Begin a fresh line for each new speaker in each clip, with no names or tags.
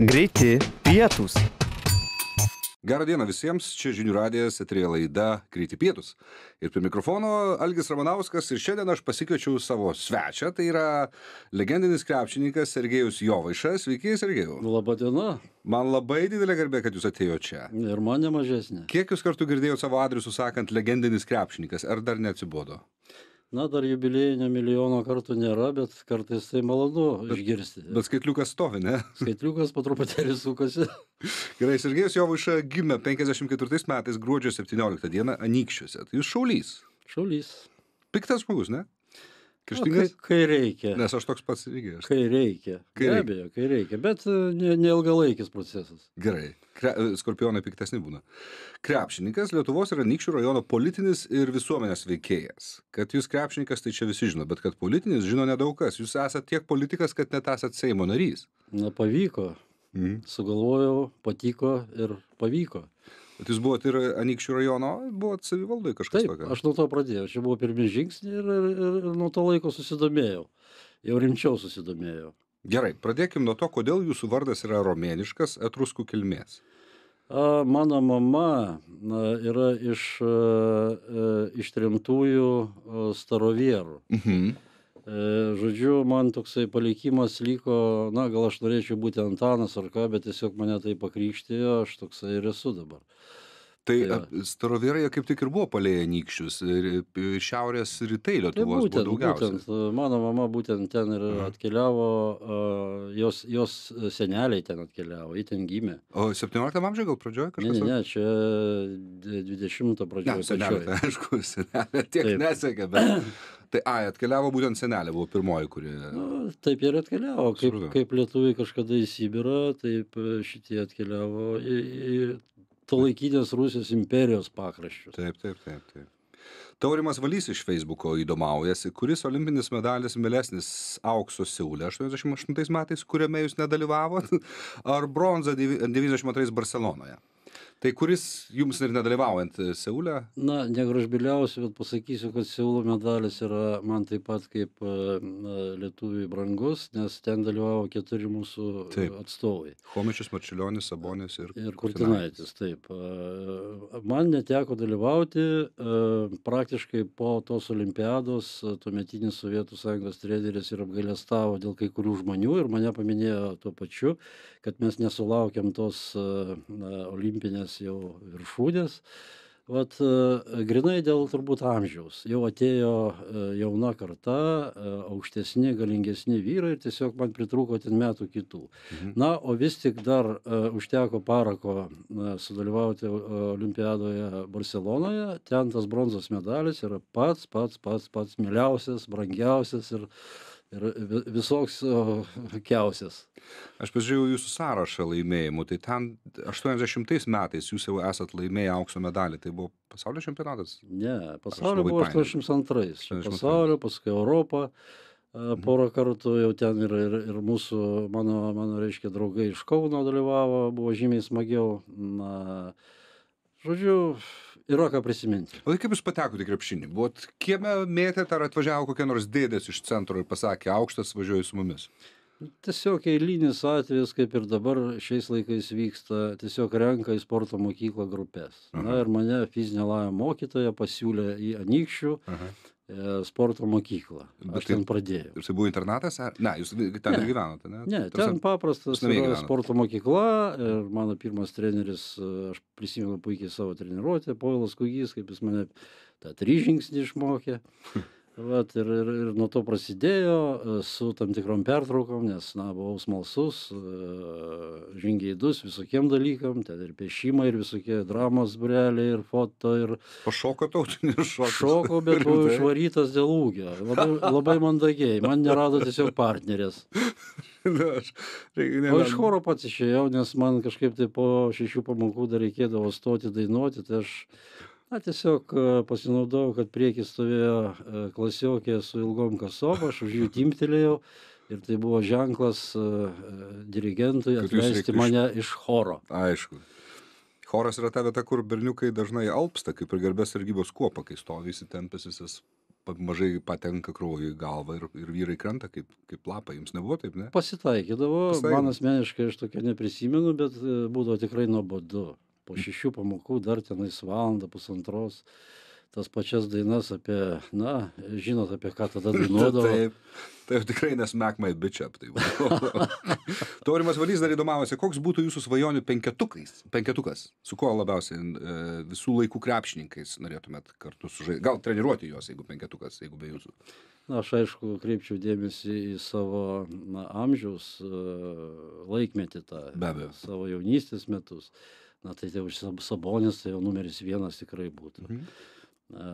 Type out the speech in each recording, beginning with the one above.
Greiti pietūs.
Gerą dieną visiems, čia žinių radijas, atrėjo laida Kryti Pietus. Ir prie mikrofono Algis Ramanauskas ir šiandien aš pasikviečiau savo svečią, tai yra legendinis krepšininkas Sergejus Jovaišas. Sveiki, Sergejau. Labadiena. Man labai didelė garbė, kad jūs atėjote čia. Ir man nemažesnė. Kiek jūs kartų girdėjote savo adresu sakant legendinis krepšininkas, ar dar neatsibodo?
na dar jubiliejinio milijono kartų nėra bet kartais tai malonu išgirsti
bet skaitliukas stovi ne skaitliukas po truputėlį sukasi gerai sergejus jovaiša gimė penkiasdešim ketvirtais metais gruodžio septynioliktą dieną anykščiuose tai jūs šaulys šaulys piktas žmogus ne Kirštingas? Nu, kai, kai reikia. Nes aš toks pats lygiai. Aš... Kai reikia. Kai Be abejo, kai reikia, bet e, ne, neilgalaikis procesas. Gerai. Kre... E, skorpionai piktesni būna. Krepšininkas Lietuvos yra Nykščių rajono politinis ir visuomenės veikėjas. Kad jūs krepšininkas, tai čia visi žino, bet kad politinis žino nedaug kas. Jūs esate tiek politikas, kad net esate Seimo narys. Na, pavyko. Mm. Sugalvojau, patiko ir pavyko bet jūs buvot ir anykščių rajono buvot savivaldoj kažkas tokio aš nuo to pradėjau čia buvo pirmi žingsniai ir, ir, ir nuo to laiko susidomėjau jau rimčiau susidomėjau gerai pradėkim nuo to kodėl jūsų vardas yra romėniškas etruskų kilmės a, Mano mama na, yra iš, a, e, a, e, iš trimtųjų
starovierų. Mhm. E, žodžiu man toksai palikimas liko na gal aš norėčiau būti Antanas ar ką, bet tiesiog mane tai pakrikštėjo, aš toksai ir esu
dabar. Tai, tai e, ja. starovirėje kaip tik ir buvo palėję nykščius, e, šiaurės rytai tai Lietuvos tai būtent, buvo daugiausia. Būtent, mano mama būtent ten ir Aha. atkeliavo,
jos, jos seneliai ten atkeliavo, jį ten gimė. O 17
amžiuje gal pradžioje kažkas? Ne, ne, ne čia 20 pradžioje. Ne, seneliai, tai, aišku, seneliai tiek Taip. nesiekia, bet tai ai atkeliavo būtent senelė buvo pirmoji kuri nu taip ir atkeliavo
kaip kaip lietuviai kažkada į sibirą taip e, šitie atkeliavo į į
tuolaikinės rusijos imperijos pakraščius taip taip taip taip taurimas valys iš feisbuko įdomaujasi kuris olimpinis medalis mielesnis aukso seule aštuoniasdešim aštuntais metais kuriame jūs nedalyvavot ar bronza devy devyniasdešim antrais barselonoje tai kuris jums ir nedalyvaujant e, seule na negražbyliausiu bet pasakysiu kad
seulo medalis yra man taip pat kaip e, na lietuviui brangus nes ten dalyvavo keturi mūsų atstovai chomičius marčiulionis sabonis ir ir kurtinaitis taip e, man neteko dalyvauti praktiškai po tos olimpiados tuometinis sovietų sąjungos treneris ir apgailestavo dėl kai kurių žmonių ir mane paminėjo tuo pačiu kad mes nesulaukėm tos na olimpinės tokios jau viršūnės. Vat e, grinai dėl turbūt amžiaus. Jau atėjo e, jauna karta, e, aukštesni, galingesni vyrai ir tiesiog man pritrūko ten metų kitų. Mhm. Na, o vis tik dar užteko parako sudalyvauti olimpiadoje Barcelonoje. Ten tas bronzos medalis yra pats, pats,
pats, pats, pats miliausias, brangiausias ir... Uh, ir vi visoks kiausias. Aš pažiūrėjau jūsų sąrašą laimėjimų, tai ten 80 metais jūs jau esat laimėję aukso medalį, tai buvo pasaulio čempionatas? Ne, pasaulio buvo
82, 82. pasaulio, paskui Europą, mhm. porą kartų jau ten ir, ir, ir mūsų, mano, mano, reiškia, draugai iš Kauno dalyvavo, buvo žymiai smagiau. Na,
žodžiu yra ką prisimint o tai kaip jūs patekot į krepšinį buvot kieme mėtėt ar atvažiavo kokie nors dėdės iš centro ir pasakė aukštas važiuoji su mumis nu, tiesiog eilinis atvejis kaip ir dabar šiais laikais vyksta tiesiog renka į sporto
mokyklą grupes na ir mane fizinio lavinimo mokytoja pasiūlė į anykščių E, sporto mokyklą. Aš tai, ten pradėjau. Ir tai buvo internatas? Ar... Ne, jūs ten ne. gyvenote, ne? Ne, ten paprastas sporto mokykla. Ir mano pirmas treneris, e, aš prisimenu puikiai savo treniruotę, Povilas Kugys, kaip jis mane tą tryžingsnį išmokė. vat ir ir ir nuo to prasidėjo e, su tam tikrom pertraukom nes na buvau smalsus e, žingeidus visokiem dalykam ten ir piešimai ir visokie dramos būreliai ir foto ir pašoko tautinis šokis šokau bet buvau išvarytas dėl ūgio labai labai mandagiai man nerado tiesiog partnerės
Na, aš, tai ne, o iš
choro pats išėjau, nes man kažkaip tai po šešių pamokų dar reikėdavo stoti dainuoti, tai aš na tiesiog e, pasinaudojau kad prieky stovėjo e, klasiokė su ilgom kasom aš už jų timptelėjau ir tai buvo ženklas
e, dirigentui atleisti mane iš choro aišku choras yra ta vieta kur berniukai dažnai alpsta kaip ir garbės sargybos kuopa kai stovi įsitempęs visas mažai patenka kraujo į galvą ir, ir vyrai krenta kaip, kaip lapai. Jums nebuvo taip, ne?
Pasitaikydavo, Pasitaikydavo. man asmeniškai aš tokio neprisimenu, bet būdavo tikrai nuobodu po šešių pamokų dar tenais valandą, pusantros, tas pačias dainas apie,
na, žinot, apie ką tada dainuodavo. taip, taip, tikrai nesmek my bitch up. Tai Taurimas Valys dar įdomavosi, koks būtų jūsų svajonių penketukais, penketukas, su kuo labiausiai e, visų laikų krepšininkais norėtumėt kartu sužaisti, gal treniruoti juos, jeigu penketukas, jeigu be jūsų. Na, aš aišku, kreipčiau dėmesį į savo na, amžiaus
e, laikmetį tą, savo jaunystės metus na tai jau Sab- Sabonis tai jau numeris vienas tikrai būtų. Mhm. A,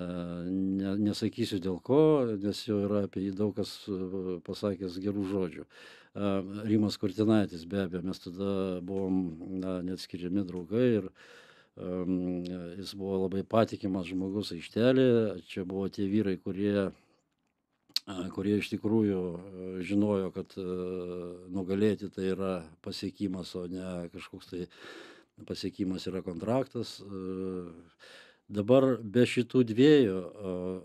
Ne, nesakysiu dėl ko, nes jau yra apie jį daug kas e, pasakęs gerų žodžių. A, Rimas Kurtinaitis, be abejo, mes tada buvom na, neatskiriami draugai ir am, jis buvo labai patikimas žmogus aikštelė. Čia buvo tie vyrai, kurie, a, kurie iš tikrųjų a, e, žinojo, kad a, e, nugalėti tai yra pasiekimas, o ne kažkoks tai pasiekimas yra kontraktas. E, dabar be šitų dviejų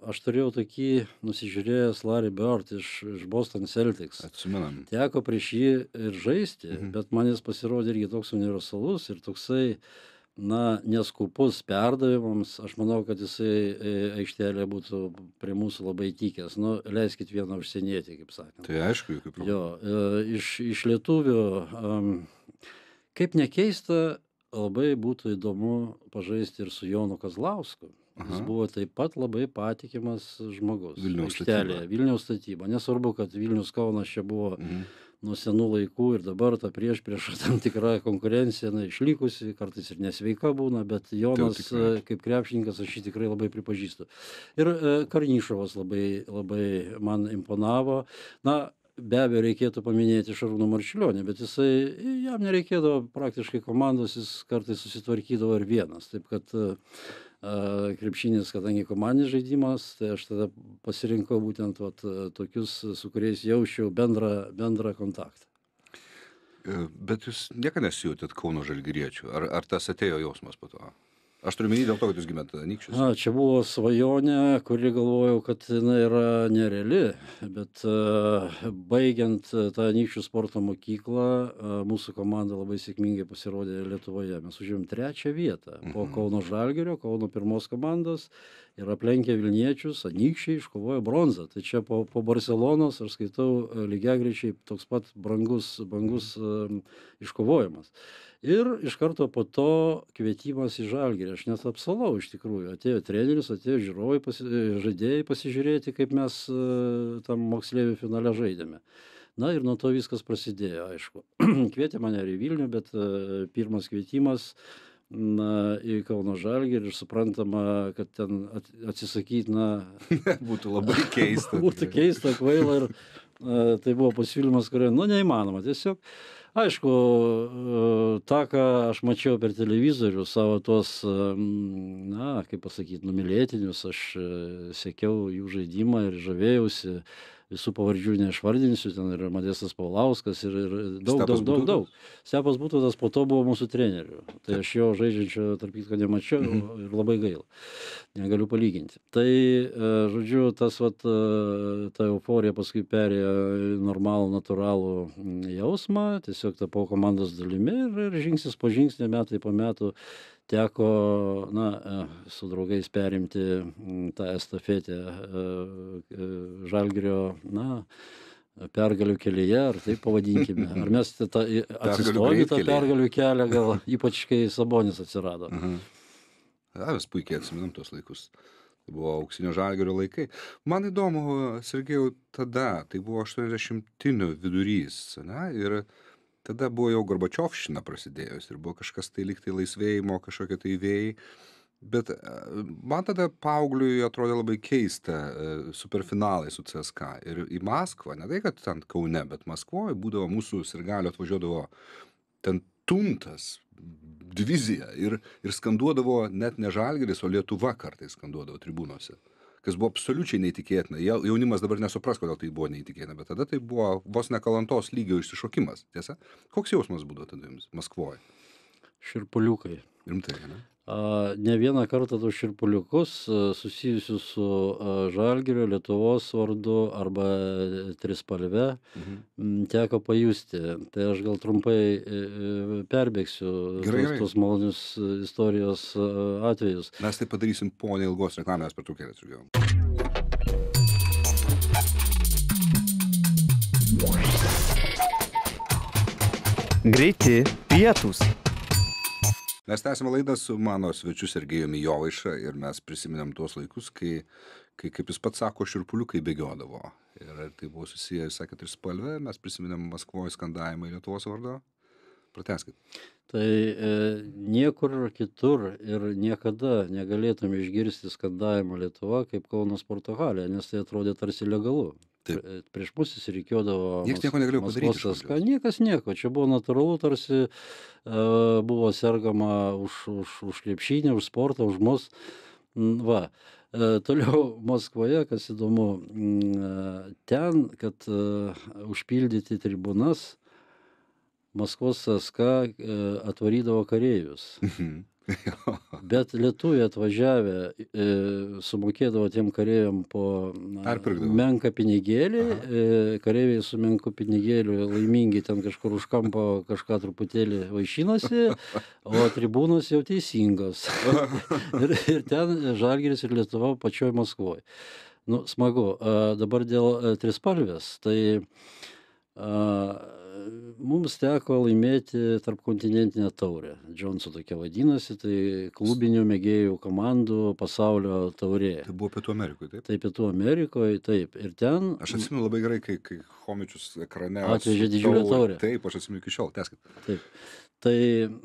aš turėjau tokį nusižiūrėjęs Larry Bird iš, iš Boston Celtics. Atsimenam. Teko prieš jį ir žaisti, mhm. bet man jis pasirodė irgi toks universalus ir toksai, na, neskupus perdavimams. Aš manau, kad jisai e, aikštelė būtų prie mūsų labai tikęs. Nu, leiskit vieną užsienietį, kaip sakant. Tai aišku, jokių problemų. Jo, e, iš, iš lietuvių. Um, kaip nekeista, labai būtų įdomu pažaisti ir su Jonu Kazlausku. Aha. Jis buvo taip pat labai patikimas žmogus. Vilniaus aikštelė, statyba. Vilniaus statyba. Nesvarbu, kad Vilnius Kaunas čia buvo mhm. nuo senų laikų ir dabar ta prieš prieš tam tikrą konkurenciją na, išlikusi, kartais ir nesveika būna, bet Jonas kaip krepšininkas aš jį tikrai labai pripažįstu. Ir e, Karnyšovas labai, labai man imponavo. Na, be abejo reikėtų paminėti šarūną marčiulionį bet jisai jam nereikėdavo praktiškai komandos jis kartais susitvarkydavo ir vienas taip kad e, krepšinis kadangi komandinis žaidimas tai aš tada pasirinkau būtent vat e, tokius su kuriais jausčiau bendrą bendrą kontaktą
e, bet jūs niekada nesijautėt kauno žalgiriečiu ar ar tas atėjo jausmas po to aš turiu omeny dėl to kad jūs gimėt anykščiuose
e, na čia buvo svajonė kuri galvojau kad jinai yra nereali bet e, baigiant e, tą anykščių sporto mokyklą mūsų komanda labai sėkmingai pasirodė lietuvoje mes užėmėm trečią vietą po mhm. kauno žalgirio kauno pirmos komandos ir aplenkę vilniečius anykščiai iškovojo bronzą tai čia po po barselonos aš skaitau lygiagrečiai toks pat brangus brangus iškovojimas ir iš karto po to kvietimas į žalgirį aš net apsalau iš tikrųjų atėjo treneris atėjo žiūrovai pasi žaidėjai pasižiūrėti kaip mes e, tam moksleivių finale žaidėme na ir nuo to viskas prasidėjo aišku kvietė mane ir į vilnių bet e, pirmas kvietimas na į kauno žalgirį ir suprantama kad ten atsisakyt na būtų labai keista būtų tai. keista kvaila ir e, tai buvo pasiūlymas kurio nu neįmanoma tiesiog aišku e, tą ką aš mačiau per televizorių savo tuos e, na kaip pasakyt numylėtinius aš e, sekiau jų žaidimą ir žavėjausi visų pavardžių neišvardinsiu ten yra modestas paulauskas ir ir daug daug daug daug stepas butautas po to buvo mūsų treneriu tai aš jo žaidžiančio tarp kitko nemačiau mhm. ir labai gaila negaliu palyginti tai e, žodžiu tas vat e, ta euforija paskui perėjo į normalų natūralų mm, jausmą tiesiog tapau komandos dalimi ir ir žingsnis po žingsnio metai po metų teko na e, su draugais perimti tą estafetę e, e, Žalgirio, na, pergalių kelyje, ar taip pavadinkime. Ar mes atsistojame tą pergalių kelią, gal ypač kai Sabonis atsirado.
Mhm. Ja, mes puikiai atsiminam tos laikus. Tai buvo auksinio žalgerio laikai. Man įdomu, Sergejau, tada, tai buvo 80-tinių vidurys, ne? ir uh, tada buvo jau Gorbačiovščina prasidėjus ir buvo kažkas tai liktai laisvėjimo, kažkokie tai vėjai. Bet e, man tada paaugliui atrodė labai keista e, superfinalai su CSK ir į Maskvą, ne tai, kad ten Kaune, bet Maskvoje būdavo mūsų sirgalio atvažiuodavo ten tuntas, divizija ir, ir skanduodavo net ne Žalgeris, o Lietuva kartais skanduodavo tribūnose kas buvo absoliučiai neįtikėtina jau jaunimas dabar nesupras kodėl tai buvo neįtikėtina bet tada tai buvo vos ne kalantos lygio išsišokimas tiesa koks jausmas būdavo tada jums maskvoj šiurpuliukai rimtai ane
a ne vieną kartą tuos šiurpuliukus susijusius su žalgirio lietuvos vardu arba e, trispalve mhm. teko pajusti tai aš gal trumpai e, e, perbėgsiu tuos malonius istorijos
atvejus mes tai padarysim po neilgos reklaminės pertraukėlės žiūrėjau
greiti pietūs
Mes tęsime laidą su mano svečiu Sergejumi Jovaiša ir mes prisiminėm tuos laikus, kai, kai kaip jis pats sako, širpuliukai bėgiodavo. Ir tai buvo susiję, jūs sakėt, ir spalvė, mes prisiminėm Maskvoje skandavimą į Lietuvos vardą. Prateskit. Tai e, niekur kitur
ir niekada negalėtume išgirsti skandavimo Lietuva kaip Kaunas Portugalija, nes tai atrodė tarsi legalu. Taip. E, prieš mus jis reikėdavo. Niekas nieko negalėjo padaryti. Taška, niekas nieko. Čia buvo natūralu, tarsi e, buvo sergama už, už, už liepšinį, už sportą, už mus. Va. E, toliau Maskvoje, kas įdomu, e, ten, kad e, užpildyti tribūnas, Maskvos saska e, atvarydavo kareivius. Mhm. Bet lietuviai atvažiavę e, sumokėdavo tiem kareiviam po na, menką pinigėlį, e, kareiviai su menku pinigėliu laimingi ten kažkur už kampo kažką truputėlį vaišinosi, o tribūnos jau teisingos. ir, ir ten Žalgeris ir Lietuva pačioj Maskvoje. Nu, smagu. E, dabar dėl e, trispalvės. Tai e, mums teko laimėti tarpkontinentinę taurę džonso tokia vadinasi tai klubinių mėgėjų komandų pasaulio taurė tai buvo pietų amerikoj taip tai pietų amerikoj
taip ir ten aš atsimenu labai gerai kai kai chomičius ekrane atvežė didžiulę taurę taip aš atsimenu iki šiol tęskit taip tai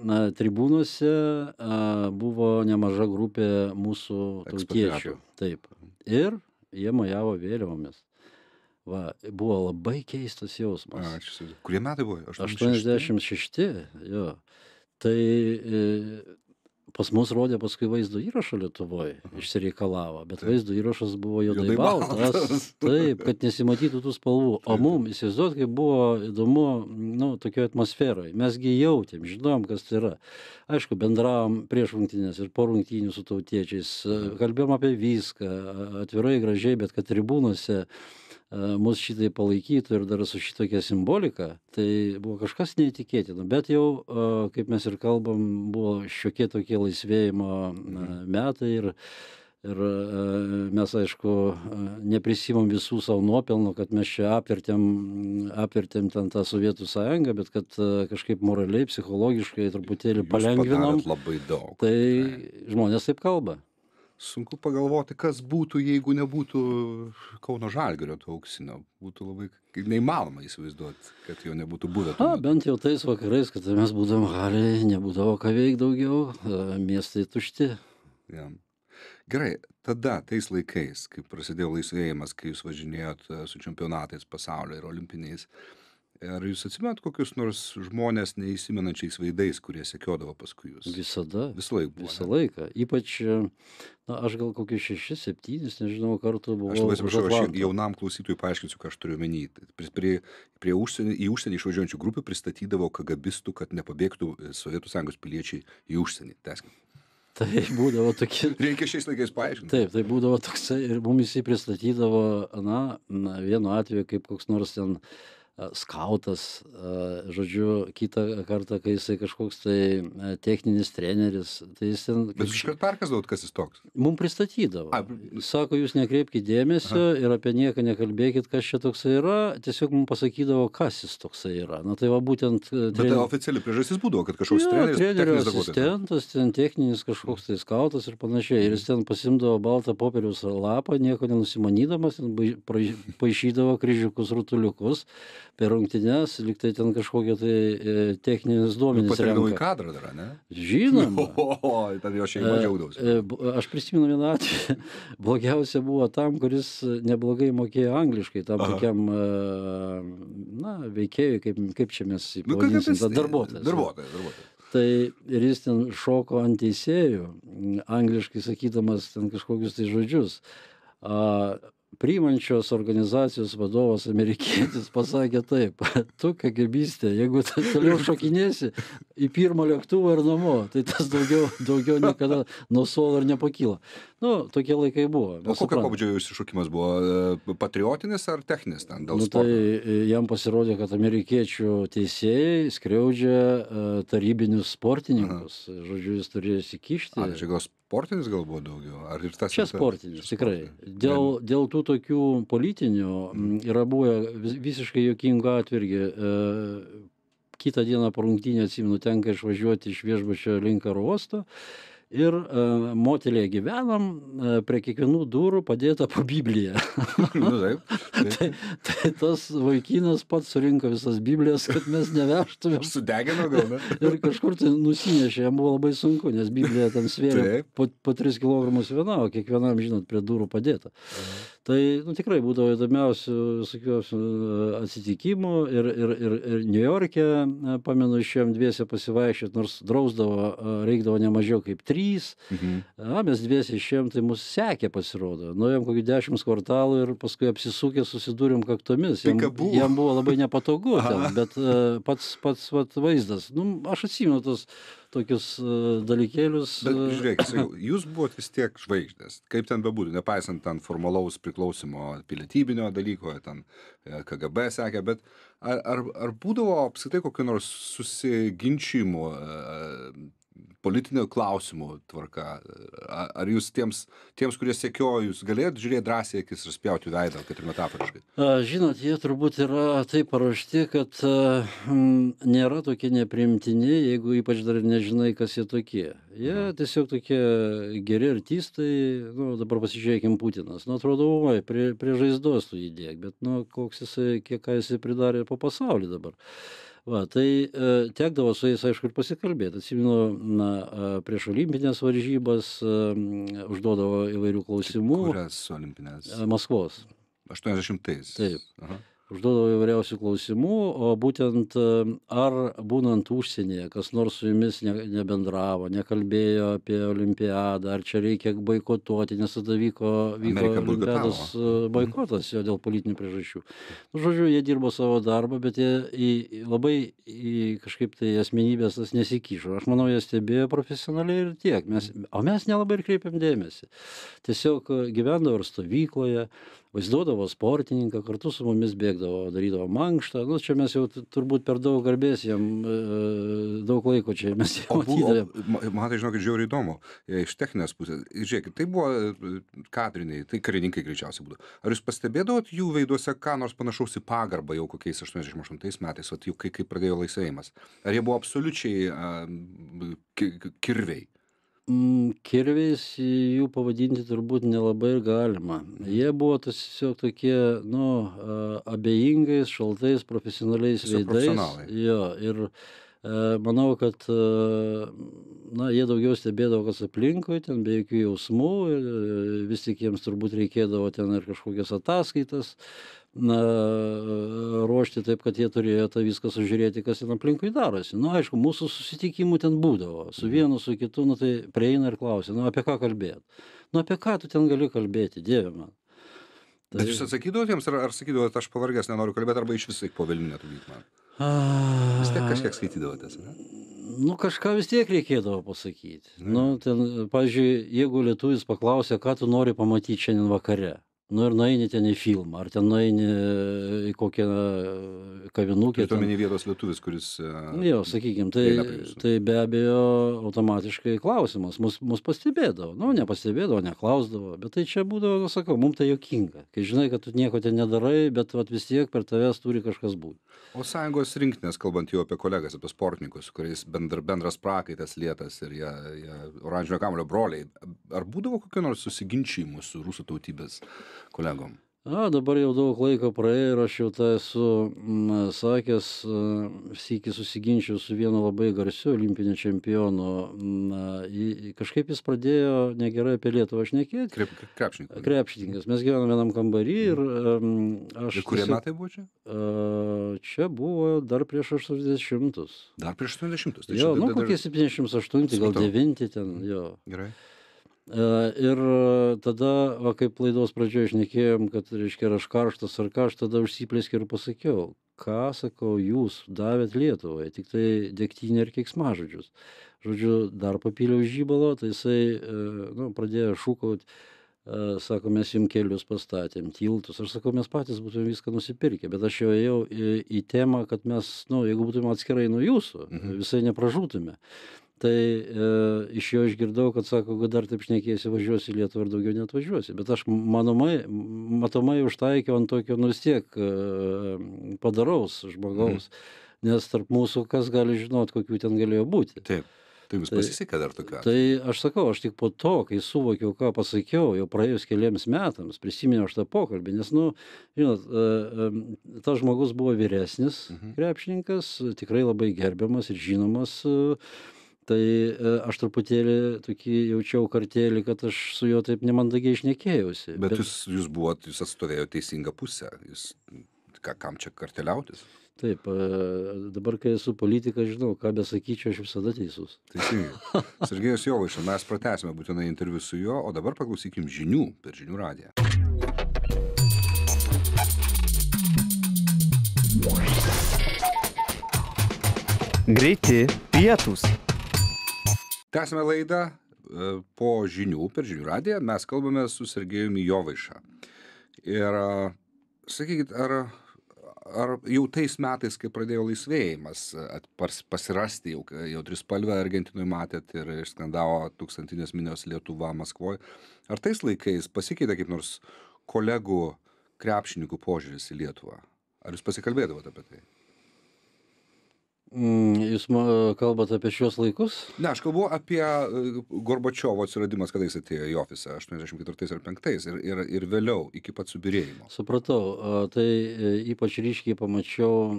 na, tribūnose a,
buvo nemaža grupė mūsų tautiečių taip ir jie mojavo vėliavomis Va, buvo labai keistas jausmas. A, čia, kurie metai buvo? 86. 86 jo. Tai e, pas mus rodė paskui vaizdo įrašą Lietuvoje, išsireikalavo, bet taip. vaizdo įrašas buvo jodai baltas, taip, kad nesimatytų tų spalvų. O mums, įsivaizduot, kaip buvo įdomu, nu, tokioje atmosferoje. Mesgi jautėm, žinom, kas tai yra. Aišku, bendravom prieš rungtynės ir po rungtynių su tautiečiais, kalbėjom apie viską, atvirai gražiai, bet kad tribūnose E, mus šitai palaikytų ir dar su šitokia simbolika tai buvo kažkas neįtikėtino bet jau e, kaip mes ir kalbam buvo šiokie tokie laisvėjimo e, metai ir ir mes aišku neprisimam visų savo nuopelnų kad mes čia apvertėm apvertėm ten tą sovietų sąjungą bet kad kažkaip moraliai psichologiškai truputėlį palengvinom
labai daug tai žmonės taip kalba sunku pagalvoti kas būtų jeigu nebūtų kauno žalgirio to auksinio būtų labai kaip neįmanoma įsivaizduot kad jo nebūtų buvę
na bent jau tais vakarais kada mes būdavom halėj nebūdavo ką veikt daugiau e, miestai
tušti jo gerai tada tais laikais kai prasidėjo laisvėjimas kai jūs važinėjot e, su čempionatais pasaulio ir olimpiniais Ar jūs atsimenat kokius nors žmonės neįsimenančiais vaidais, kurie sekiodavo paskui jūs? Visada. Visą laiką. Buvo, visą laiką. Ypač, e, na, aš gal kokius šešis, septynis, nežinau, kartų buvau. Aš labai atsiprašau, aš jaunam klausytojui paaiškinsiu, ką aš turiu menį. Prie, prie, prie užsienį, į užsienį išvažiuojančių grupių pristatydavo kagabistų, kad nepabėgtų e, Sovietų sąjungos piliečiai į užsienį. Teskime. Tai būdavo tokie. Reikia šiais laikais paaiškinti. Taip, tai būdavo toksai ir mums jį pristatydavo,
na, na vienu atveju kaip koks nors ten uh, skautas žodžiu kitą kartą kai jisai kažkoks tai techninis treneris tai jis ten
bet jūs iškart perkasdavot kas jis
toks mum pristatydavo sako jūs nekreipkit dėmesio ir apie nieką nekalbėkit kas čia toksai yra tiesiog mum pasakydavo kas jis toksai yra na tai va būtent e, bet tai
oficiali priežastis būdavo kad kažkoks treneris trenerio asistentas
ten techninis kažkoks tai skautas ir panašiai ir jis ten pasiimdavo baltą popieriaus lapą nieko nenusimanydamas mhm. ten paišydavo kryžiukus rutuliukus per rungtynes lyg tai ten kažkokie tai e, techninius nu, duomenis renka. į kadrą
dar, ne? Žinoma. O, ten jo šeima e, džiaugdavosi.
E, aš prisimenu vieną atvejį, blogiausia buvo tam, kuris neblogai mokėjo angliškai, tam Aha. tokiam, na, veikėjui, kaip, kaip čia mes įpavadinsim, nu, darbuotojas. Darbuotojas, darbuotojas. Tai ir jis ten šoko ant teisėjų, angliškai sakydamas ten kažkokius tai žodžius. Uh, priimančios organizacijos vadovas amerikietis pasakė taip tu kagėbiste jeigu toliau šokinėsi į pirmą lėktuvą ir namo tai tas daugiau daugiau niekada nuo suolo
ir nepakilo nu tokie laikai buvo o kokio pobūdžio jūsų šaukimas buvo e, patriotinis ar techninis ten dėl nu, tai
e, jam pasirodė kad amerikiečių teisėjai skriaudžia e, tarybinius sportininkus Aha. žodžiu jis turėjo įsikišti
A, čia gal sportinis gal buvo daugiau ar ir tas čia sportinis tikrai
dėl dėl tų tokių politinių yra buvę visiškai juokingų atvejų irgi e, kitą dieną po rungtynių atsimenu tenka išvažiuoti iš viešbučio link oro uosto ir e, motelėje gyvenam, e, prie kiekvienų durų padėta po Bibliją. nu, taip, taip. tai, tai tas vaikinas pats surinko visas Biblijas, kad mes nevežtume. Ir sudegino gal, ne? ir kažkur tai nusinešė, jam buvo labai sunku, nes Biblija ten svėrė po, po 3 kg viena, o kiekvienam, žinot, prie durų padėta. Aha tai nu, tikrai būdavo įdomiausių visokiausių e, atsitikimų ir ir ir ir niujorke e, pamenu išėjom dviese pasivaikščiot nors drausdavo e, reikdavo ne mažiau kaip trys mhm. a mes dviese išėjom tai mus sekė pasirodo nuėjom kokį dešims kvartalų ir paskui apsisukę susidūrėm kaktomis tai jam jam buvo labai nepatogu bet pats pats vat vaizdas nu aš atsimenu tuos tokius e, dalykėlius. Bet e. žiūrėk,
jūs buvot vis tiek žvaigždės, kaip ten bebūtų, nepaisant ten formalaus priklausimo pilietybinio dalyko, ten e, KGB sekė, bet ar, ar, ar būdavo apskritai kokiu nors susiginčimu politinių klausimų tvarka ar jūs tiems tiems kurie sekiojo jūs galėjot žiūrėt drąsiai į akis ir spjaut į veidą kad ir metaforiškai
žinot jie turbūt yra taip paruošti kad mm, nėra tokie nepriimtini jeigu ypač dar nežinai kas jie tokie jie mhm. tiesiog tokie geri artistai nu dabar pasižiūrėkim putinas nu atrodo oi prie prie žaizdos tu jį dėk bet nu koks jisai kiek ką jisai pridarė po pasaulį dabar va tai e, tekdavo su jais aišku ir pasikalbėt atsimenu na e, prieš olimpines varžybas e, užduodavo įvairių klausimų kurias olimpines maskvos
aštuoniasdešimtais taip aha
užduodavo įvairiausių klausimų o būtent e, ar būnant užsienyje kas nors su jumis ne nebendravo nekalbėjo apie olimpiadą ar čia reikia boikotuoti nes tada vyko vyko olimpiados e, mhm. boikotas jo dėl politinių priežasčių nu žodžiu jie dirbo savo darbą bet jie į labai į kažkaip tai asmenybes tas nesikišo aš manau jie stebėjo profesionaliai ir tiek mes o mes nelabai ir kreipėm dėmesį tiesiog e, gyvendavo ir stovykloje vaizduodavo sportininką kartu su mumis bėgdavo darydavo mankštą nu čia mes jau turbūt per daug garbės jam e, daug laiko čia mes jį matydavėm
matai žinokit žiauriai įdomu e, iš techninės pusės žiūrėkit tai buvo e, kadriniai tai karininkai greičiausiai būtų ar jūs pastebėdavot jų veiduose ką nors panašaus į pagarbą jau kokiais aštuoniasdešim aštuntais metais vat jau kai kai pradėjo laisvėjimas ar jie buvo absoliučiai a, kirviai
kirviais jų pavadinti turbūt nelabai ir galima jie buvo tiesiog tokie nu abejingais šaltais profesionaliais veidais jo ir E, manau kad e, na jie daugiau stebėdavo kas aplinkui ten be jokių jausmų ir e, vis tik jiems turbūt reikėdavo ten ar kažkokias ataskaitas na ruošti taip kad jie turėjo tą viską sužiūrėti kas ten aplinkui darosi nu aišku mūsų susitikimų ten būdavo su mhm. vienu su kitu nu tai prieina ir
klausia nu apie ką kalbėjot nu apie ką tu ten gali kalbėti dieve mano Bet tai jūs atsakydavot jiems ar, ar sakydavot, aš pavargęs nenoriu kalbėti, arba iš visai po Vilnių netrukdyt man?
Vis
tiek kažkiek skaitydavotės, ne? Nu, kažką vis tiek reikėdavo pasakyti.
Ne. Nu, ten, pavyzdžiui, jeigu lietuvis paklausė, ką tu nori pamatyti šiandien vakare, nu ir nueini ten į filmą ar ten nueini e, į kokią e, kavinukę turiu omeny
vietos lietuvis kuris e,
jo sakykim tai tai be abejo automatiškai klausimas mus mus pastebėdavo nu nepastebėdavo neklausdavo bet tai čia būdavo nu, sakau mum tai juokinga kai žinai kad tu nieko ten nedarai bet vat vis tiek per tavęs turi kažkas būt
o sąjungos rinktinės kalbant jau apie kolegas apie sportininkus su kuriais bendra bendras prakaitas lietas ir jie jie oranžinio kamuolio broliai ar būdavo kokių nors susiginčijimų su rusų tautybės kolegom?
Na, dabar jau daug laiko praėjo ir aš jau tą esu m, mm, sakęs, e, sėki susiginčiau su vienu labai garsiu olimpiniu čempionu. Na, mm, jį, kažkaip jis pradėjo negerai apie Lietuvą šnekėti. Krep, krepšininkas. Krepšininkas. Mes gyvename vienam kambarį ir m, aš... Ir kurie tiesiog, metai buvo čia? A, čia buvo dar prieš 80.
Dar prieš 80. Tai jo, nu dar... kokie 78, gal
9 ten, jo. Gerai. E, ir tada va kaip laidos pradžioj šnekėjom kad reiškia ar aš karštas ar ką aš tada užsiplieskė ir pasakiau ką sakau jūs davėt lietuvai tiktai degtinę ir keiksmažodžius žodžiu dar papyliau žibalo tai jisai e, nu pradėjo šūkaut e, sako mes jum kelius pastatėm tiltus aš sakau mes patys būtumėm viską nusipirkę bet aš jau ėjau į į temą kad mes nu jeigu būtumėm atskirai nuo jūsų mhm. visai nepražūtume tai e, iš jo išgirdau kad sako jeigu dar taip šnekėsi važiuosi į lietuvą ir daugiau neatvažiuosi bet aš manomai matomai užtaikiau ant tokio nu vis tiek e, padoraus žmogaus mhm. nes tarp mūsų kas gali žinot kokių ten galėjo būti taip tai jums tai pasisekė dar tokiu tai atveju tai aš sakau aš tik po to kai suvokiau ką pasakiau jau praėjus keliems metams prisiminiau aš tą pokalbį nes nu žinot e, tas žmogus buvo vyresnis mhm. krepšininkas tikrai labai gerbiamas ir žinomas tai e, aš truputėlį tokį jaučiau kartėlį kad aš su juo taip nemandagiai šnekėjausi bet jūs
jūs buvot jūs atstovėjot teisingą pusę jūs ką kam čia kartėliautis taip e, dabar kai esu politikas žinau ką besakyčiau aš visada teisus teisingai sergejus jovaiša mes pratęsime būtinai interviu su juo o dabar paklausykim žinių per žinių radiją greiti pietūs tęsiame laidą e, po žinių per žinių radiją mes kalbame su Sergejumi Jovaiša. Ir e, sakykit, ar, ar jau tais metais, kai pradėjo laisvėjimas e, pasirasti, jau, jau trispalvę Argentinoje matėt ir skandavo tūkstantinės minios Lietuva Maskvoje, ar tais laikais pasikeitė kaip nors kolegų krepšininkų požiūris į Lietuvą? Ar jūs pasikalbėdavote apie tai? Mm, jūs kalbate apie šiuos laikus? Ne, aš kalbu apie e, Gorbačiovo atsiradimas, kada jis atėjo į ofisą 84 ar 5 ir, ir, ir vėliau iki pat subirėjimo. Supratau, tai e, ypač ryškiai pamačiau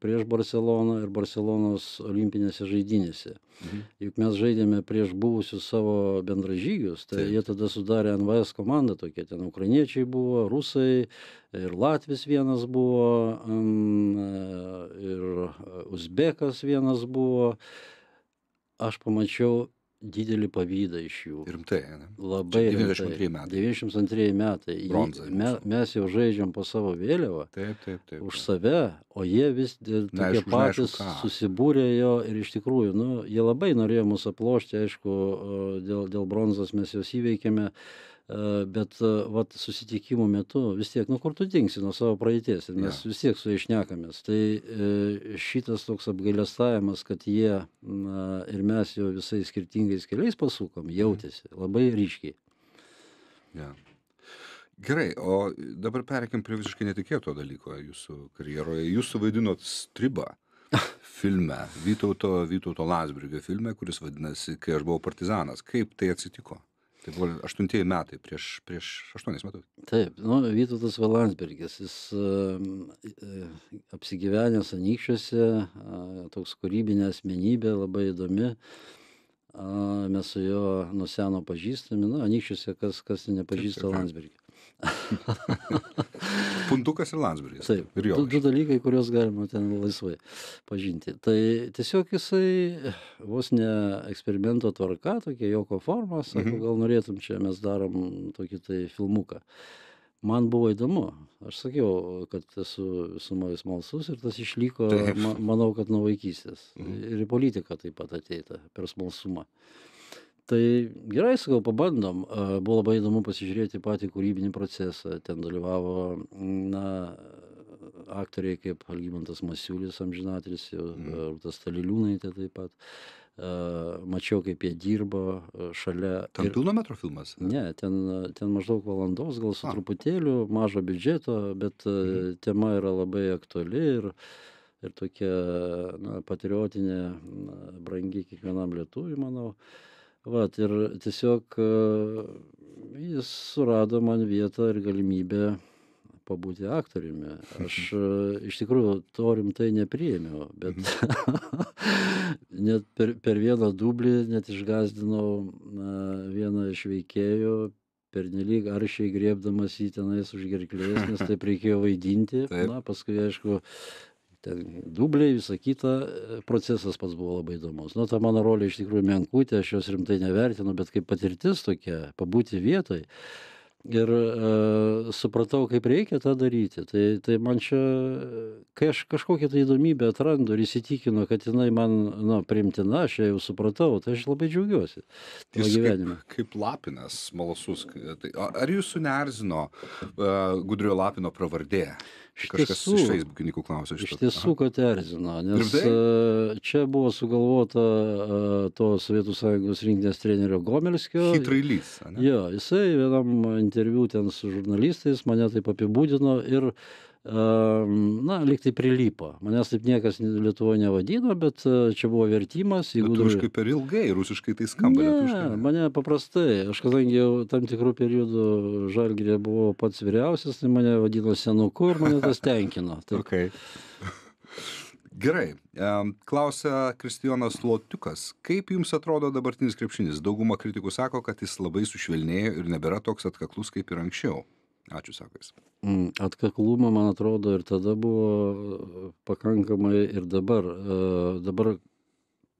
prieš Barceloną
ir Barcelonos olimpinėse žaidynėse. Mhm. Juk mes žaidėme prieš buvusius savo bendražygius, tai Taip. jie tada sudarė NVS komandą tokie, ten ukrainiečiai buvo, rusai, ir latvis vienas buvo, e, ir uzbekas vienas buvo. Aš pamačiau didelį pavydą iš jų. Rimtai, ne? Labai. 92 metai. 92 metai. Bronza. Me, mes jau žaidžiam po savo vėliavą. Taip, taip, taip. Už save, o jie vis tokie patys neaišku, susibūrė jo ir iš tikrųjų, nu, jie labai norėjo mus aplošti, aišku, dėl, dėl bronzos mes juos įveikėme. Uh, bet vat susitikimo metu vis tiek nu kur tu dingsi nuo savo praeities ir mes vis tiek su jais šnekamės tai šitas toks apgailestavimas kad jie na ir mes jau visais skirtingais keliais pasukom
jautėsi labai ryškiai ja. Gerai, o dabar perėkim prie visiškai netikėto dalyko jūsų karjeroje. Jūs suvaidinot stribą filme, Vytauto, Vytauto Lasbrigio filme, kuris vadinasi, kai aš buvau partizanas. Kaip tai atsitiko? tai buvo aštuntieji metai prieš prieš aštuonis metus
taip nu vytautas v landsbergis jis e, apsigyvenęs anykščiuose toks kūrybinė asmenybė labai įdomi mes su juo nuo seno pažįstami nu anykščiuose kas kas nepažįsta landsbergio Puntukas ir Landsbergis. Taip, ir jo. Du, du dalykai, kuriuos galima ten laisvai pažinti. Tai tiesiog jisai vos ne eksperimento tvarka, tokia joko forma, sako, mhm. gal norėtum čia mes darom tokį tai filmuką. Man buvo įdomu, aš sakiau, kad esu sumojus malsus ir tas išliko, ma, manau, kad nuo vaikystės. Mhm. Ir į politiką taip pat ateita per smalsumą. Mhm tai gerai sakau pabandom buvo labai įdomu pasižiūrėti patį kūrybinį procesą ten dalyvavo na aktoriai kaip algimantas masiulis amžinatilsį mhm. rūta staliliūnaitė taip pat mačiau kaip jie dirbo šalia ten pilno metro filmas ne ten ten maždaug valandos gal su truputėliu mažo biudžeto bet mhm. tema yra labai aktuali ir ir tokia na patriotinė brangi kiekvienam lietuviui manau vat ir tiesiog e, jis surado man vietą ir galimybę pabūti aktoriumi. Aš mhm. e, iš tikrųjų to rimtai nepriėmiau, bet mhm. net per, per vieną dublį net išgazdinau vieną iš veikėjų, pernelyg aršiai griebdamas jį tenais už gerklės, nes taip reikėjo vaidinti. Taip. Na, paskui, aišku, ten dubliai visa kita e, procesas pats buvo labai įdomus nu ta mano rolė iš tikrųjų menkutė aš jos rimtai nevertinu bet kaip patirtis tokia pabūti vietoj ir e, supratau kaip reikia tą daryti tai tai man čia e, kai aš kažkokią tai įdomybę atrandu ir įsitikinu kad jinai man nu priimtina aš ją jau supratau tai aš labai džiaugiuosi tuo gyvenimu
kaip, kaip lapinas malasus tai ar jūsų neerzino uh, e, gudrio lapino pravardė kažkas tiesų, iš Facebookininkų klausė. Iš tiesų,
kad erzino, nes Rimtai? E, čia buvo sugalvota e, to Sovietų sąjungos rinktinės trenerio Gomelskio. Hitrailys, ne? Jo, jisai vienam interviu ten su žurnalistais mane taip apibūdino ir na lygtai prilipo manęs taip niekas lietuvoj nevadino bet čia buvo vertimas į lietuviškai per ilgai rusiškai tai skamba lietuviškai ne mane paprastai aš kadangi jau tam tikru periodu žalgiryje buvau pats vyriausias tai mane
vadino senuku ir mane tas tenkino taip okay. Gerai, klausia Kristijonas Lotiukas, kaip jums atrodo dabartinis krepšinis? Dauguma kritikų sako, kad jis labai sušvelnėjo ir nebėra toks atkaklus kaip ir anksčiau ačiū sako jis mm,
atkaklumo man atrodo ir tada buvo e, pakankamai ir dabar e, dabar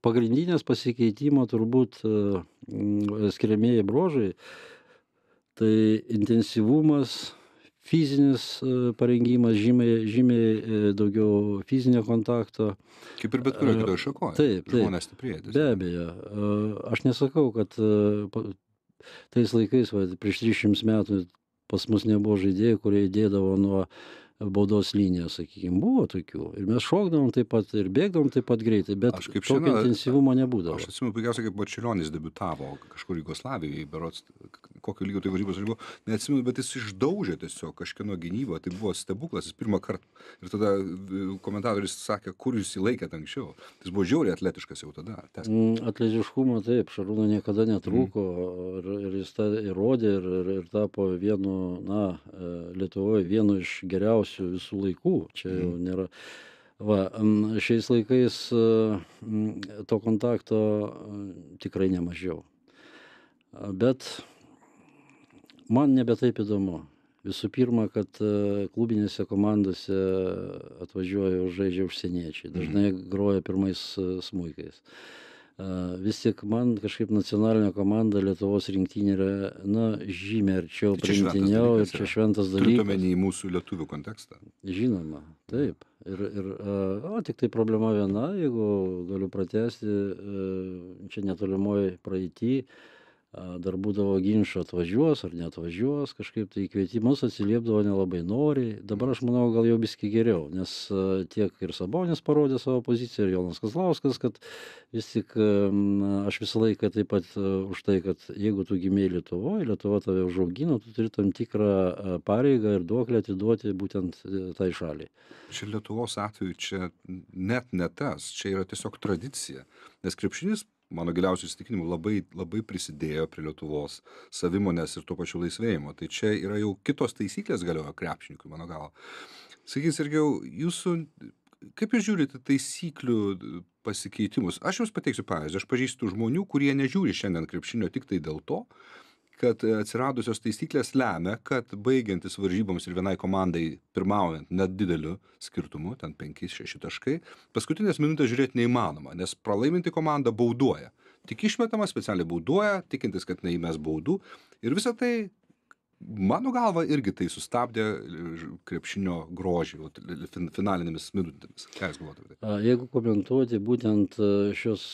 pagrindinės pasikeitimo turbūt e, mm, skiriamieji bruožai tai intensyvumas fizinis parengimas, žymiai, žymiai daugiau fizinio kontakto. Kaip ir bet kurioje kitoje šakoje. Taip, taip. Žmonės stiprėja. Be abejo. Aš nesakau, kad tais laikais, va, prieš 300 metų, pas mus nebuvo žaidėjų kurie įdėdavo nuo baudos linijos sakykim buvo tokių ir mes šokdavom taip pat ir bėgdavom taip pat greitai bet tokio intensyvumo nebūdavo aš
atsimenu puikiausiai kaip mačiulionis debiutavo kažkur jugoslavijoj berods kokio lygio tai varžybos buvo neatsimenu bet jis išdaužė tiesiog kažkieno gynybą tai buvo stebuklas jis pirmąkart ir tada e, komentatorius sakė kur jūs jį laikėt anksčiau tai jis buvo žiauriai atletiškas jau tada
tęsk mm, atletiškumo taip šarūno niekada netrūko mhm. ir, ir jis tą įrodė ir, ir, ir tapo vienu na e, lietuvoj vienu iš geriausių geriausių visų laikų. Čia jau mhm. nėra. Va, šiais laikais e, to kontakto e, tikrai nemažiau. Bet man nebe taip įdomu. Visų pirma, kad e, klubinėse komandose atvažiuoja ir žaidžia užsieniečiai. Dažnai mhm. groja pirmais smūkiais. Mhm vis tik man kažkaip nacionalinė komanda Lietuvos rinktinė yra, na, žymiai arčiau tai priimtiniau ir čia šventas dalykas. Turime į mūsų lietuvių kontekstą. Žinoma, taip. Ir, ir, o tik tai problema viena, jeigu galiu pratesti, čia netolimoji praeitį dar būdavo ginčų atvažiuos ar neatvažiuos kažkaip tai į kvietimus atsiliepdavo nelabai noriai dabar aš manau gal jau biskį geriau nes tiek ir sabonis parodė savo poziciją ir jonas kazlauskas kad vis tik aš visą laiką taip pat už tai kad jeigu tu gimei lietuvoj lietuva tave užaugino tu turi tam tikrą pareigą ir duoklę atiduoti
būtent e, tai šaliai čia lietuvos atveju čia net ne tas čia yra tiesiog tradicija nes krepšinis mano giliausiu įsitikinimu labai labai prisidėjo prie lietuvos savimonės ir tuo pačiu laisvėjimo. Tai čia yra jau kitos taisyklės galioja krepšininkui, mano galva. Sakys, Sergiau, jūsų, kaip jūs žiūrite taisyklių pasikeitimus? Aš jums pateiksiu pavyzdį, aš pažįstu žmonių, kurie nežiūri šiandien krepšinio tik tai dėl to, kad e, atsiradusios taisyklės lemia kad baigiantis varžyboms ir vienai komandai pirmaujant net dideliu skirtumu ten penki šeši taškai paskutinės minutės žiūrėt neįmanoma nes pralaiminti komanda bauduoja tik išmetama specialiai bauduoja tikintis kad neįmes baudų ir visa tai mano galva irgi tai sustabdė e, krepšinio grožį vat fin finalinėmis minutėmis ką jūs galvojat apie tai jeigu komentuoti
būtent e, šiuos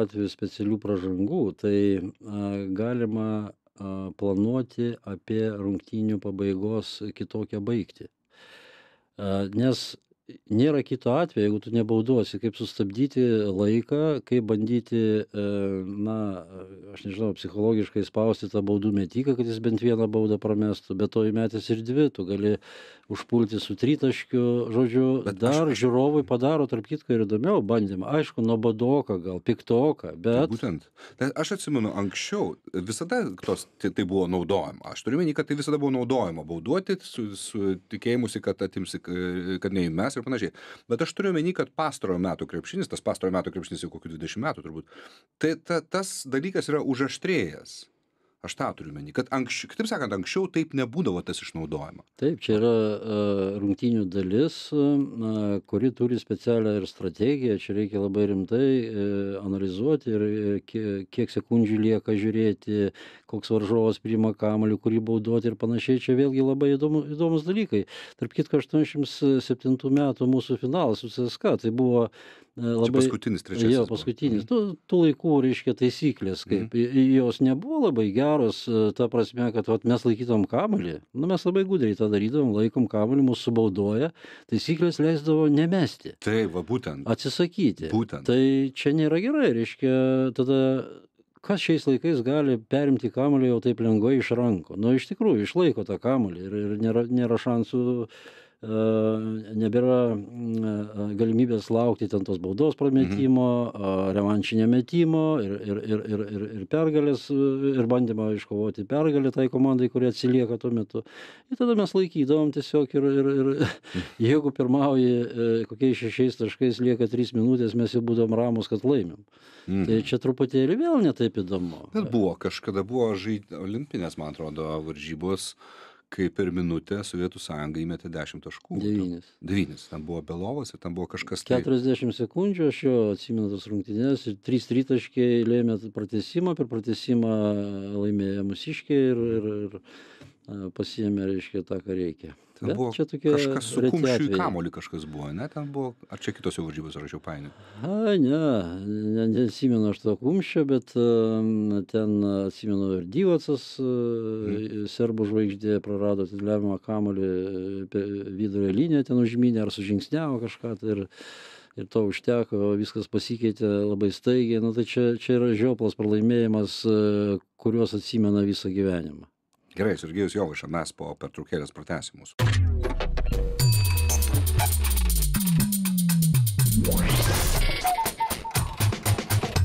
atvejus specialių pražangų tai galima planuoti apie rungtynių pabaigos kitokią baigtį. Nes nėra kito atvejo jeigu tu nebaudosi kaip sustabdyti laiką kaip bandyti e, na aš nežinau psichologiškai spausti tą baudų metiką kad jis bent vieną baudą pamestų be to įmetęs ir dvi tu gali užpulti su tritaškiu žodžiu dar žiūrovui padaro tarp kitko ir įdomiau bandymą
aišku nuobodoka gal piktoka tai bet būtent tai aš atsimenu anksčiau visada tos tai tai buvo naudojama aš turiu omeny kad tai visada buvo naudojama bauduoti su su tikėjimusi kad atimsi kad neįmes ir ir panašiai. Bet aš turiu omeny, kad pastarojo metų krepšinis, tas pastarojo metų krepšinis jau kokių 20 metų turbūt, tai ta, tas dalykas yra užaštrėjęs aš tą turiu omeny kad anksč kitaip sakant anksčiau taip nebūdavo tas išnaudojama taip čia yra
e, rungtynių dalis e, na kuri turi specialią ir strategiją čia reikia labai rimtai e, analizuoti ir kie kiek sekundžių lieka žiūrėti koks varžovas priima kamuolį kurį bauduoti ir panašiai čia vėlgi labai įdomu įdomūs dalykai tarp kitko aštuoniasdešims septintų metų mūsų finalas su cska tai buvo labai... Čia paskutinis trečiasis. Jo, paskutinis. Mhm. Tų, tų laikų, reiškia, taisyklės, kaip mm. jos nebuvo labai geros, e, ta prasme, kad vat, mes laikytom kamalį, nu, mes labai gudriai tą darydavom, laikom kamalį, mūsų subaudoja, taisyklės leisdavo nemesti. Taip, va būtent. Atsisakyti. Būtent. Tai čia nėra gerai, reiškia, tada kas šiais laikais gali perimti kamuolį jau taip lengvai iš rankų? Nu, iš tikrųjų, išlaiko tą kamuolį ir, ir nėra, nėra šansų nebėra mm, e, galimybės laukti ten tos baudos prametimo, mhm. revanšinio metimo ir, ir, ir, ir, ir, ir pergalės, e, ir bandymo iškovoti pergalę tai komandai, kurie atsilieka tuo metu. Ir tada mes laikydavom tiesiog ir, ir, ir jeigu pirmauji e, kokiais šešiais taškais lieka trys minutės, mes jau
būdom ramus, kad laimėm. Mm. Tai mhm. čia truputėlį vėl netaip įdomu. Bet buvo, kažkada buvo žaidžiant olimpinės, man atrodo, varžybos. Uh, kai per minutę sovietų sąjunga įmetė dešimt taškų devynis devynis ten buvo belovas ir ten buvo kažkas tai
keturiasdešimt sekundžių aš jo atsimenu tas rungtynes ir trys tritaškiai lėmė pratęsimą per pratęsimą laimėjo mūsiškiai ir ir ir pasiėmė, reiškia, tą, ką reikia. Ten buvo čia tokie... Kažkas su kumščiu į kamolį
kažkas buvo, ne? Ten buvo, ar čia kitose varžybose rašiau painį? A,
ne, nesimenu aš to kumščio, bet ten atsimenu ir Dyvacas, hmm. serbų žvaigždė prarado atidavimą kamolį e, vidurio liniją, ten užminė ar sužingsniavo kažką. Tai ir, ir to užteko, viskas pasikeitė labai staigiai. Na nu, tai čia, čia yra žioplas pralaimėjimas, kuriuos
atsimena visą gyvenimą. Gerai, Sergejus Jovaša, mes po pertraukėlės pratęsim mūsų.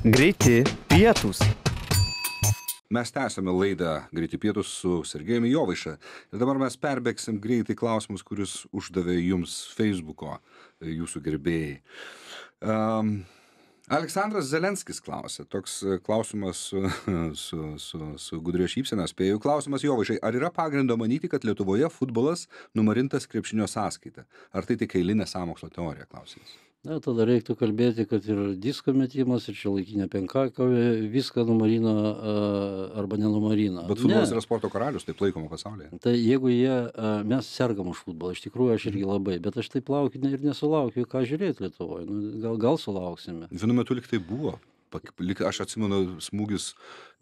Greiti pietūs.
Mes tęsėme laidą Greiti pietus su Sergejumi Jovaiša. Ir dabar mes perbėgsim greitai klausimus, kuriuos uždavė jums Facebook'o e, jūsų gerbėjai. Um, aleksandras zelenskis klausia toks e, klausimas su e, su su su gudria šypsena spėju klausimas jovaišai ar yra pagrindo manyti kad lietuvoje futbolas numarintas krepšinio sąskaita ar tai tik eilinė sąmokslo teorija klausimas
na tada reiktų kalbėti kad ir disko metimas ir šiuolaikinė penkakovė viską numarino arba
nenumarino bet futbolas yra sporto karalius taip laikoma pasaulyje
tai jeigu jie mes sergam už futbolą iš tikrųjų aš irgi mhm. labai bet aš taip laukiu ir nesulaukiu ką žiūrėt lietuvoj nu gal gal sulauksime
vienu metu lyg tai buvo lyg aš atsimenu smūgis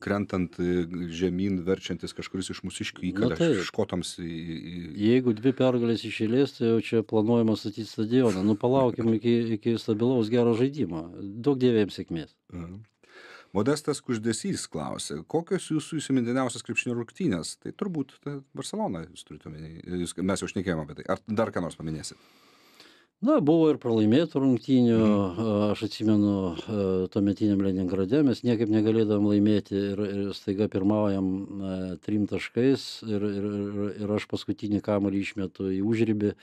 krentant e, žemyn, verčiantis kažkuris iš mūsiškių įkalę tai, škotams. Į, į... Jeigu dvi pergalės
iš eilės, tai jau čia planuojama statyti stadioną. Nu palaukim iki, iki stabilaus gero žaidimo.
Daug dievėjams sėkmės. Mhm. Modestas Kuždesys klausė, kokios jūsų įsimintiniausias krepšinio rungtynės? Tai turbūt tai Barcelona, jūs turite omeny, mes jau šnekėjome apie tai. Ar dar ką nors paminėsit?
na buvo ir pralaimėtų rungtynių mhm. aš atsimenu tuometiniam leningrade mes niekaip negalėdavom laimėti ir ir staiga pirmaujam na trim taškais ir ir ir aš paskutinį kamuolį išmetu į užribį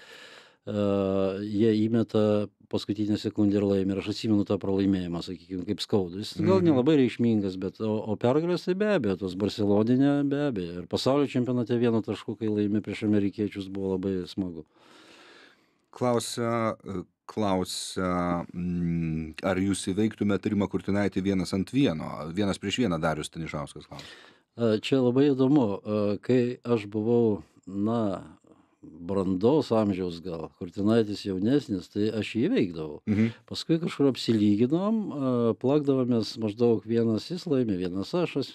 jie įmeta paskutinę sekundę ir laimi ir aš atsimenu tą pralaimėjimą sakykim kaip skaudų jis gal mhm. nelabai reikšmingas bet o o pergalės tai be abejo tos barselonine be abejo ir pasaulio čempionate vienu tašku kai laimi prieš amerikiečius buvo labai smagu
klausia e, klausia mm, ar jūs įveiktumėt rimą kurtinaitį vienas ant vieno vienas prieš vieną darius stanišauskas klausia e,
čia labai įdomu e, kai aš buvau na brandaus amžiaus gal kurtinaitis jaunesnis tai aš jį įveikdavau mhm. paskui kažkur apsilyginom plakdavomės maždaug vienas jis laimi vienas aš e,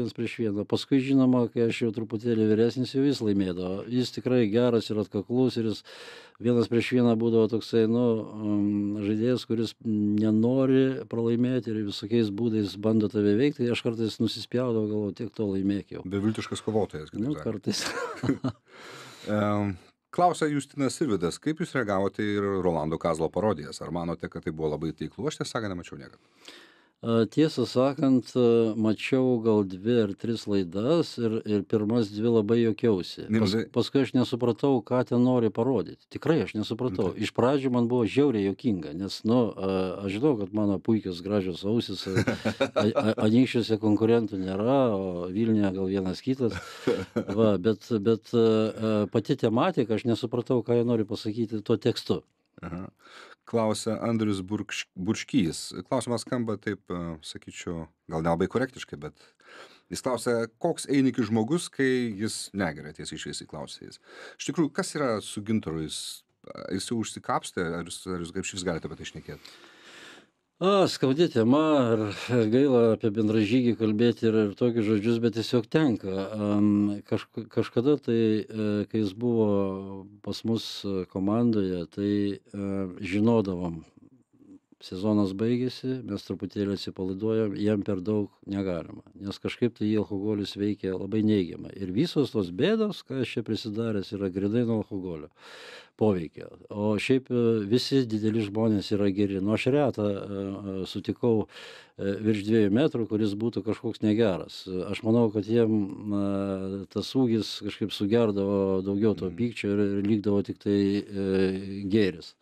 viens prieš vieną paskui žinoma kai aš jau truputėlį vyresnis jau jis laimėdavo jis tikrai geras ir atkaklus ir jis vienas prieš vieną būdavo toksai nu žaidėjas kuris nenori pralaimėti ir visokiais būdais bando tave veikti tai aš kartais nusispjaudavau galvoju tiek to laimėk
jau beviltiškas kovotojas nu, kartais Klausia Justinas Sirvidas, kaip jūs reagavote į Rolando Kazlo parodijas? Ar manote, kad tai buvo labai taiklu? Aš tiesą sakant, nemačiau niekada tiesą sakant mačiau gal dvi ar tris
laidas ir ir pirmas dvi labai juokiausi pas, paskui aš nesupratau ką ten nori parodyti tikrai aš nesupratau iš pradžių man buvo žiauriai juokinga nes nu aš žinau kad mano puikios gražios ausys anykščiuose konkurentų nėra o vilniuje gal vienas kitas va bet bet pati tematika aš nesupratau ką
jie nori pasakyti tuo tekstu Aha klausia andrius burkš burškys klausimas skamba taip e, sakyčiau gal nelabai korektiškai bet jis klausia koks einikis žmogus kai jis negeria tiesiai šviesiai klausia jis iš tikrųjų kas yra su gintaru jis jis jau užsikapstė ar jūs ar jūs išvis galite apie tai šnekėt
a skaudi tema ir gaila apie bendražygį kalbėti ir ir tokius žodžius bet tiesiog tenka am kažk kažkada tai e, kai jis buvo pas mus e, komandoje tai e, žinodavom sezonas baigėsi mes truputėlį atsipalaiduojam jam per daug negalima nes kažkaip tai jį alkoholis veikia labai neigiamai ir visos tos bėdos ką aš čia prisidaręs yra grynai nuo alkoholio poveikio o šiaip e, visi dideli žmonės yra geri nu aš retą e, e, sutikau virš dviejų metrų kuris būtų kažkoks negeras aš manau kad jiem tas ūgis kažkaip sugerdavo daugiau to mm. pykčio ir likdavo tiktai
gėris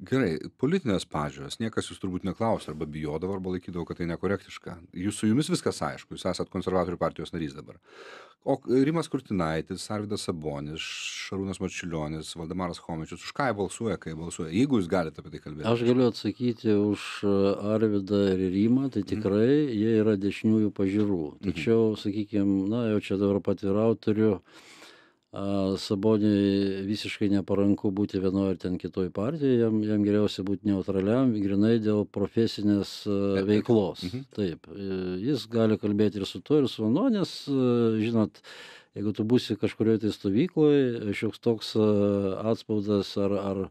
gerai politinės pažiūros niekas jūsų turbūt neklausė arba bijodavo arba laikydavo kad tai nekorektiška jūs su jumis viskas aišku jūs esat konservatorių partijos narys dabar o rimas kurtinaitis arvydas sabonis šarūnas marčiulionis valdemaras chomičius už ką jie balsuoja kai jie balsuoja jeigu jūs galit apie tai kalbėt aš galiu atsakyti
už arvydą ir rimą tai mhm. tikrai mm. jie yra dešiniųjų pažiūrų mhm. tačiau mm -hmm. sakykim na jau čia dabar paatviraut turiu Saboniui visiškai neparanku būti vienoje ar ten kitoje partijoje, jam, jam geriausia būti neutraliam, grinai dėl profesinės veiklos. Mhm. Taip, e, jis gali kalbėti ir su tuo, ir su mano, nes, žinot, jeigu tu būsi kažkurioje tai stovykloje, šioks toks atspaudas ar, ar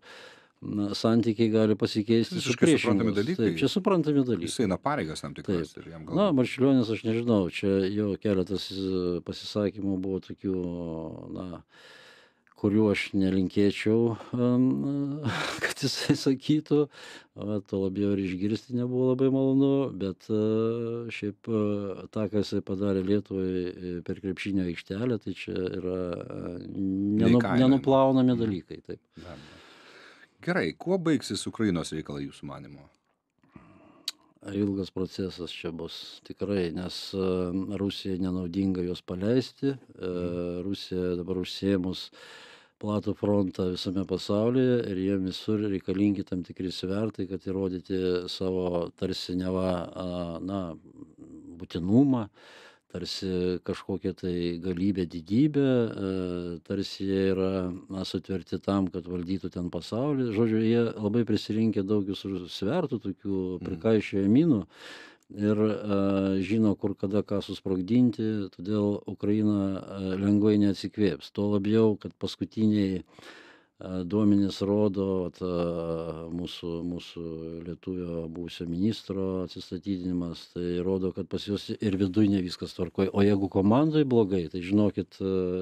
na, santykiai gali pasikeisti. Visiškai suprantami dalykai. Taip, čia suprantami dalykai. Jis eina pareigas tam tikras. Gal... Na, Marčiulionis, aš nežinau, čia jo keletas e, pasisakymų buvo tokių, na, kuriuo aš nelinkėčiau, kad jisai sakytų, to labiau ir išgirsti nebuvo labai malonu, bet e, šiaip e, tą, ką jisai padarė Lietuvai per krepšinio aikštelę, tai čia yra nenuplaunami mhm. dalykai. Taip. Be, be. Gerai, kuo baigsis Ukrainos reikalai jūsų manimo? Ilgas procesas čia bus tikrai, nes e, Rusija nenaudinga juos paleisti. E, mhm. Rusija dabar užsiemus platų frontą visame pasaulyje ir jiem visur reikalingi tam tikri svertai, kad įrodyti savo tarsi neva, na, būtinumą. Uh, tarsi kažkokia tai galybė didybė e, tarsi jie yra na sutverti tam kad valdytų ten pasaulį žodžiu jie labai prisirinkę daug visur svertų tokių mhm. prikaišioję minų ir e, žino kur kada ką susprogdinti todėl ukraina e, lengvai neatsikvėps tuo labiau kad paskutiniai duomenys rodo vat mūsų mūsų lietuvio buvusio ministro atsistatydinimas tai rodo kad pas juos ir viduj ne viskas tvarkoj o jeigu komandoj blogai tai žinokit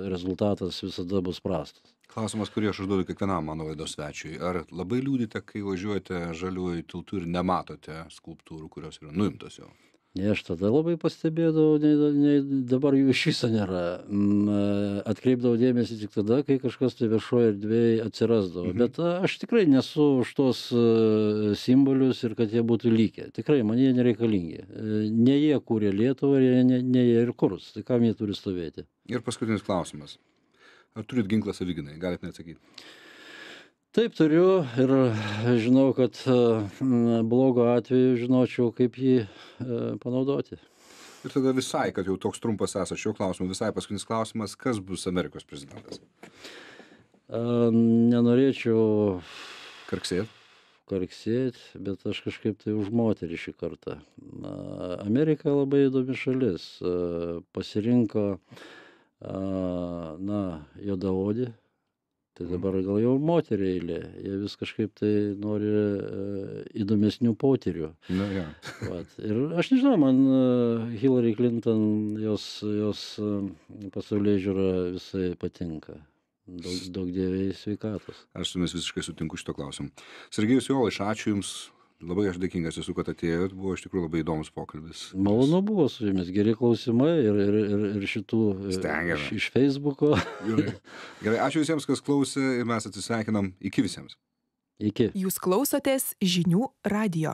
rezultatas visada bus prastas
klausimas kurį aš užduodu kiekvienam mano laidos svečiui ar labai liūdite kai važiuojate žaliuoju tiltu ir nematote skulptūrų kurios yra nuimtos jau nei aš tada
labai pastebėdavau nei nei dabar jų iš viso nėra na mm, e, atkreipdavau dėmesį tik tada kai kažkas tai viešoj erdvėj atsirasdavo mhm. bet e, aš tikrai nesu už tuos e, simbolius ir kad jie būtų likę tikrai man jie nereikalingi ne jie kūrė lietuvą ir jie ne ne jie ir kurs tai kam jie turi stovėti
ir paskutinis klausimas ar turit ginklą savigynai galit neatsakyt
taip turiu ir e, žinau kad na e, blogu atveju žinočiau kaip jį e, panaudoti
ir tada visai kad jau toks trumpas esat šiuo klausimu visai paskutinis klausimas kas bus amerikos prezidentas
nenorėčiau karksėt karksėt bet aš kažkaip tai už moterį šį kartą na amerika labai įdomi šalis pasirinko na juodaodį tai dabar gal jau moterų eilė jie vis kažkaip tai nori e, įdomesnių potyrių na jo vat ir aš nežinau man e, hilari klinton
jos jos e, pasaulėžiūra visai patinka daug daug dieve jai sveikatos aš su jumis visiškai sutinku šituo klausimu sergejus jovaiša ačiū jums labai aš dėkingas esu kad atėjot buvo iš tikrųjų labai įdomus pokalbis malonu buvo su jumis geri klausimai ir ir ir, ir šitų e, Stengiame. iš, iš feisbuko gerai. gerai ačiū visiems kas klausė ir mes atsisveikinam iki visiems iki jūs klausotės žinių radijo